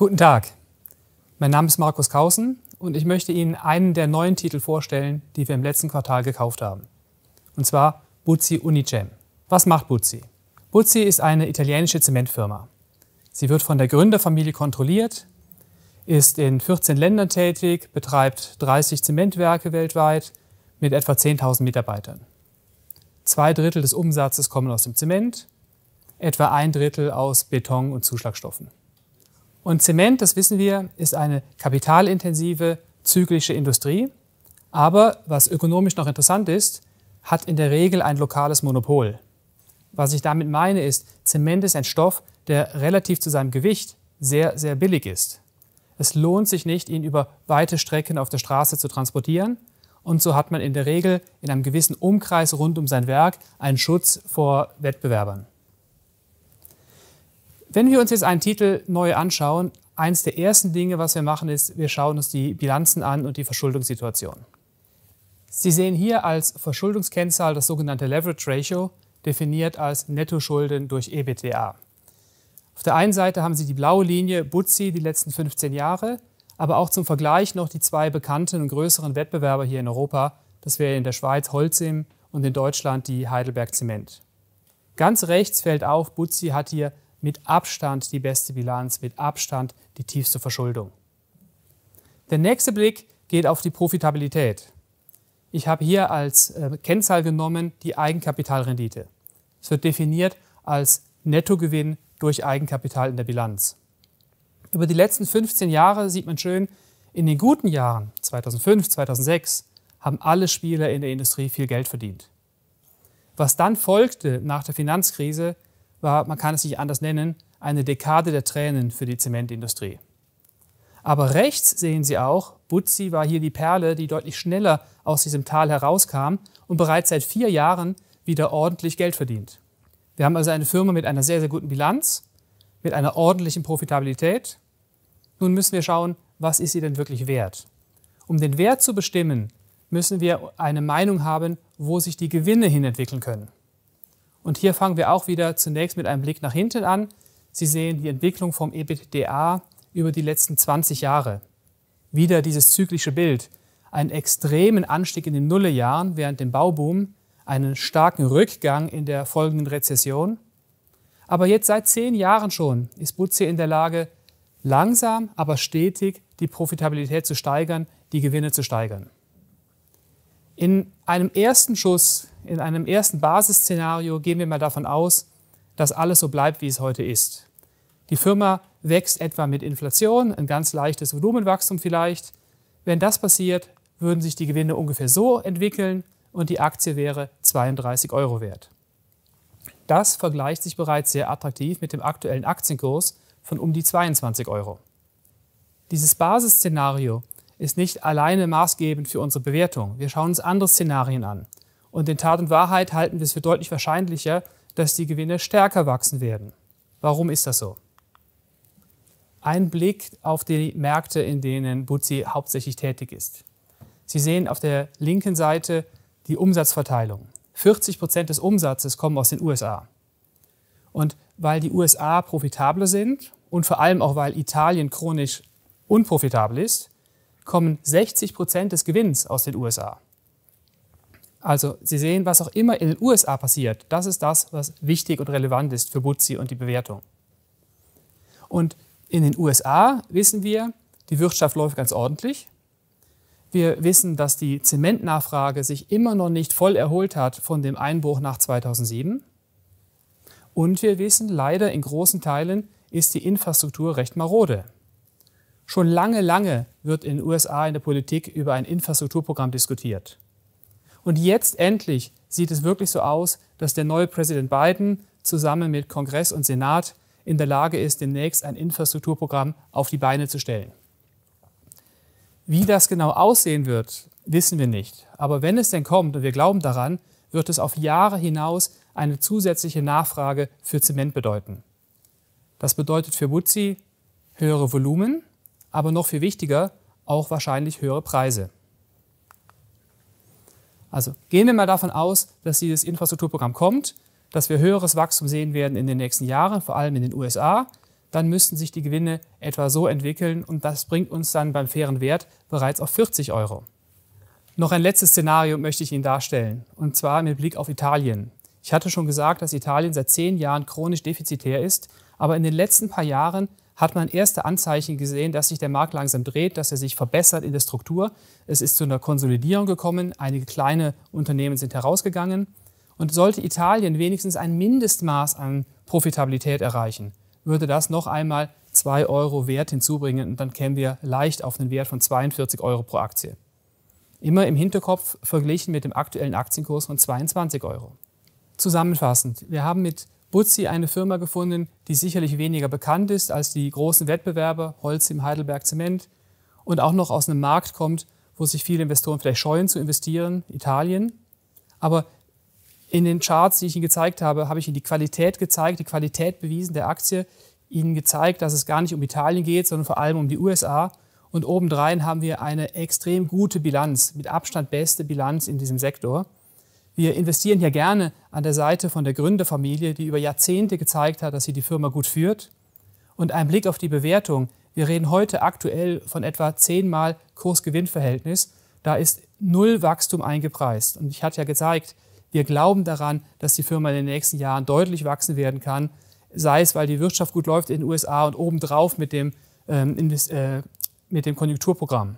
Guten Tag, mein Name ist Markus Kausen und ich möchte Ihnen einen der neuen Titel vorstellen, die wir im letzten Quartal gekauft haben. Und zwar Buzzi Unicem. Was macht Buzzi? Buzzi ist eine italienische Zementfirma. Sie wird von der Gründerfamilie kontrolliert, ist in 14 Ländern tätig, betreibt 30 Zementwerke weltweit mit etwa 10.000 Mitarbeitern. Zwei Drittel des Umsatzes kommen aus dem Zement, etwa ein Drittel aus Beton und Zuschlagstoffen. Und Zement, das wissen wir, ist eine kapitalintensive, zyklische Industrie. Aber was ökonomisch noch interessant ist, hat in der Regel ein lokales Monopol. Was ich damit meine ist, Zement ist ein Stoff, der relativ zu seinem Gewicht sehr, sehr billig ist. Es lohnt sich nicht, ihn über weite Strecken auf der Straße zu transportieren. Und so hat man in der Regel in einem gewissen Umkreis rund um sein Werk einen Schutz vor Wettbewerbern. Wenn wir uns jetzt einen Titel neu anschauen, eines der ersten Dinge, was wir machen, ist, wir schauen uns die Bilanzen an und die Verschuldungssituation. Sie sehen hier als Verschuldungskennzahl das sogenannte Leverage Ratio, definiert als Nettoschulden durch EBITDA. Auf der einen Seite haben Sie die blaue Linie Butzi die letzten 15 Jahre, aber auch zum Vergleich noch die zwei bekannten und größeren Wettbewerber hier in Europa. Das wäre in der Schweiz Holzim und in Deutschland die Heidelberg Zement. Ganz rechts fällt auf, Butzi hat hier mit Abstand die beste Bilanz, mit Abstand die tiefste Verschuldung. Der nächste Blick geht auf die Profitabilität. Ich habe hier als äh, Kennzahl genommen die Eigenkapitalrendite. Es wird definiert als Nettogewinn durch Eigenkapital in der Bilanz. Über die letzten 15 Jahre sieht man schön, in den guten Jahren 2005, 2006 haben alle Spieler in der Industrie viel Geld verdient. Was dann folgte nach der Finanzkrise, war, man kann es nicht anders nennen, eine Dekade der Tränen für die Zementindustrie. Aber rechts sehen Sie auch, Butzi war hier die Perle, die deutlich schneller aus diesem Tal herauskam und bereits seit vier Jahren wieder ordentlich Geld verdient. Wir haben also eine Firma mit einer sehr, sehr guten Bilanz, mit einer ordentlichen Profitabilität. Nun müssen wir schauen, was ist sie denn wirklich wert? Um den Wert zu bestimmen, müssen wir eine Meinung haben, wo sich die Gewinne hin entwickeln können. Und hier fangen wir auch wieder zunächst mit einem Blick nach hinten an. Sie sehen die Entwicklung vom EBITDA über die letzten 20 Jahre. Wieder dieses zyklische Bild. Einen extremen Anstieg in den Nullejahren während dem Bauboom, einen starken Rückgang in der folgenden Rezession. Aber jetzt seit zehn Jahren schon ist Butze in der Lage, langsam, aber stetig die Profitabilität zu steigern, die Gewinne zu steigern. In einem ersten Schuss in einem ersten Basisszenario gehen wir mal davon aus, dass alles so bleibt, wie es heute ist. Die Firma wächst etwa mit Inflation, ein ganz leichtes Volumenwachstum vielleicht. Wenn das passiert, würden sich die Gewinne ungefähr so entwickeln und die Aktie wäre 32 Euro wert. Das vergleicht sich bereits sehr attraktiv mit dem aktuellen Aktienkurs von um die 22 Euro. Dieses Basisszenario ist nicht alleine maßgebend für unsere Bewertung. Wir schauen uns andere Szenarien an. Und in Tat und Wahrheit halten wir es für deutlich wahrscheinlicher, dass die Gewinne stärker wachsen werden. Warum ist das so? Ein Blick auf die Märkte, in denen Butzi hauptsächlich tätig ist. Sie sehen auf der linken Seite die Umsatzverteilung. 40 Prozent des Umsatzes kommen aus den USA. Und weil die USA profitabler sind und vor allem auch weil Italien chronisch unprofitabel ist, kommen 60 Prozent des Gewinns aus den USA. Also Sie sehen, was auch immer in den USA passiert, das ist das, was wichtig und relevant ist für Butzi und die Bewertung. Und in den USA wissen wir, die Wirtschaft läuft ganz ordentlich. Wir wissen, dass die Zementnachfrage sich immer noch nicht voll erholt hat von dem Einbruch nach 2007. Und wir wissen leider in großen Teilen ist die Infrastruktur recht marode. Schon lange, lange wird in den USA in der Politik über ein Infrastrukturprogramm diskutiert. Und jetzt endlich sieht es wirklich so aus, dass der neue Präsident Biden zusammen mit Kongress und Senat in der Lage ist, demnächst ein Infrastrukturprogramm auf die Beine zu stellen. Wie das genau aussehen wird, wissen wir nicht. Aber wenn es denn kommt, und wir glauben daran, wird es auf Jahre hinaus eine zusätzliche Nachfrage für Zement bedeuten. Das bedeutet für Butzi höhere Volumen, aber noch viel wichtiger, auch wahrscheinlich höhere Preise. Also gehen wir mal davon aus, dass dieses Infrastrukturprogramm kommt, dass wir höheres Wachstum sehen werden in den nächsten Jahren, vor allem in den USA, dann müssten sich die Gewinne etwa so entwickeln und das bringt uns dann beim fairen Wert bereits auf 40 Euro. Noch ein letztes Szenario möchte ich Ihnen darstellen, und zwar mit Blick auf Italien. Ich hatte schon gesagt, dass Italien seit zehn Jahren chronisch defizitär ist, aber in den letzten paar Jahren hat man erste Anzeichen gesehen, dass sich der Markt langsam dreht, dass er sich verbessert in der Struktur. Es ist zu einer Konsolidierung gekommen, einige kleine Unternehmen sind herausgegangen. Und sollte Italien wenigstens ein Mindestmaß an Profitabilität erreichen, würde das noch einmal 2 Euro Wert hinzubringen und dann kämen wir leicht auf einen Wert von 42 Euro pro Aktie. Immer im Hinterkopf verglichen mit dem aktuellen Aktienkurs von 22 Euro. Zusammenfassend, wir haben mit Butzi eine Firma gefunden, die sicherlich weniger bekannt ist als die großen Wettbewerber Holz im Heidelberg Zement und auch noch aus einem Markt kommt, wo sich viele Investoren vielleicht scheuen zu investieren, Italien. Aber in den Charts, die ich Ihnen gezeigt habe, habe ich Ihnen die Qualität gezeigt, die Qualität bewiesen der Aktie, Ihnen gezeigt, dass es gar nicht um Italien geht, sondern vor allem um die USA. Und obendrein haben wir eine extrem gute Bilanz, mit Abstand beste Bilanz in diesem Sektor. Wir investieren hier gerne an der Seite von der Gründerfamilie, die über Jahrzehnte gezeigt hat, dass sie die Firma gut führt. Und ein Blick auf die Bewertung. Wir reden heute aktuell von etwa zehnmal Kurs-Gewinn-Verhältnis. Da ist null Wachstum eingepreist. Und ich hatte ja gezeigt, wir glauben daran, dass die Firma in den nächsten Jahren deutlich wachsen werden kann, sei es, weil die Wirtschaft gut läuft in den USA und obendrauf mit dem, ähm, äh, mit dem Konjunkturprogramm.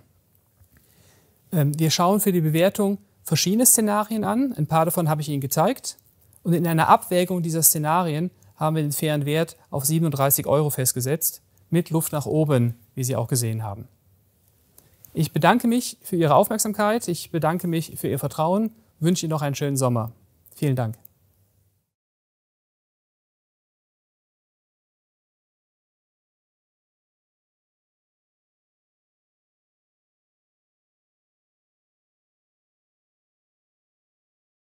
Ähm, wir schauen für die Bewertung verschiedene Szenarien an. Ein paar davon habe ich Ihnen gezeigt. Und in einer Abwägung dieser Szenarien haben wir den fairen Wert auf 37 Euro festgesetzt, mit Luft nach oben, wie Sie auch gesehen haben. Ich bedanke mich für Ihre Aufmerksamkeit, ich bedanke mich für Ihr Vertrauen, wünsche Ihnen noch einen schönen Sommer. Vielen Dank.